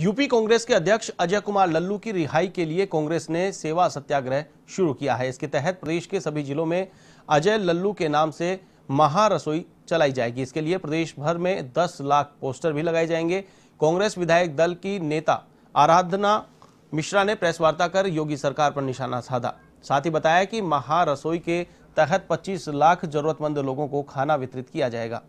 UP Congress के अध्यक्ष अजय कुमार लल्लू की रिहाई के लिए कांग्रेस ने सेवा सत्याग्रह शुरू किया है इसके तहत प्रदेश के सभी जिलों में अजय लल्लू के नाम से महारसोई चलाई जाएगी इसके लिए प्रदेश भर में 10 लाख पोस्टर भी लगाए जाएंगे कांग्रेस विधायक दल की नेता आराधना मिश्रा ने प्रेस वार्ता कर योगी सरकार पर निशाना साधा साथ ही बताया कि महारसोई के तहत पच्चीस लाख जरूरतमंद लोगों को खाना वितरित किया जाएगा